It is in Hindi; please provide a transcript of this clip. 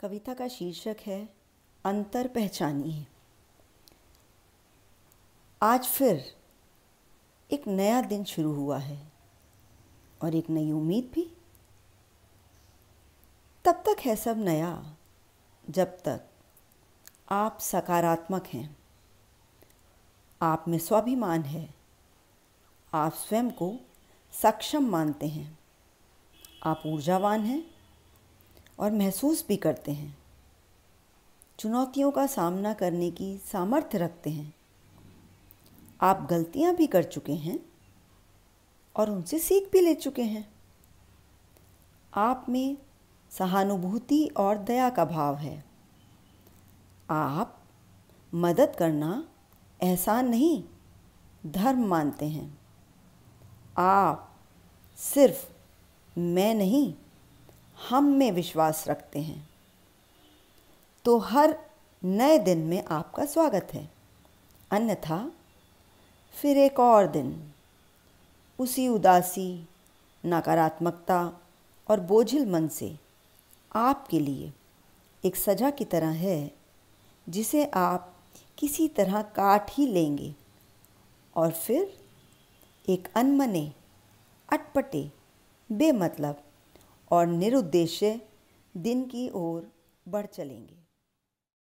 कविता का शीर्षक है अंतर पहचानी है आज फिर एक नया दिन शुरू हुआ है और एक नई उम्मीद भी तब तक है सब नया जब तक आप सकारात्मक हैं आप में स्वाभिमान है आप स्वयं को सक्षम मानते हैं आप ऊर्जावान हैं और महसूस भी करते हैं चुनौतियों का सामना करने की सामर्थ्य रखते हैं आप गलतियां भी कर चुके हैं और उनसे सीख भी ले चुके हैं आप में सहानुभूति और दया का भाव है आप मदद करना एहसान नहीं धर्म मानते हैं आप सिर्फ मैं नहीं हम में विश्वास रखते हैं तो हर नए दिन में आपका स्वागत है अन्यथा फिर एक और दिन उसी उदासी नकारात्मकता और बोझिल मन से आपके लिए एक सजा की तरह है जिसे आप किसी तरह काट ही लेंगे और फिर एक अनमने अटपटे बेमतलब और निरुद्देश्य दिन की ओर बढ़ चलेंगे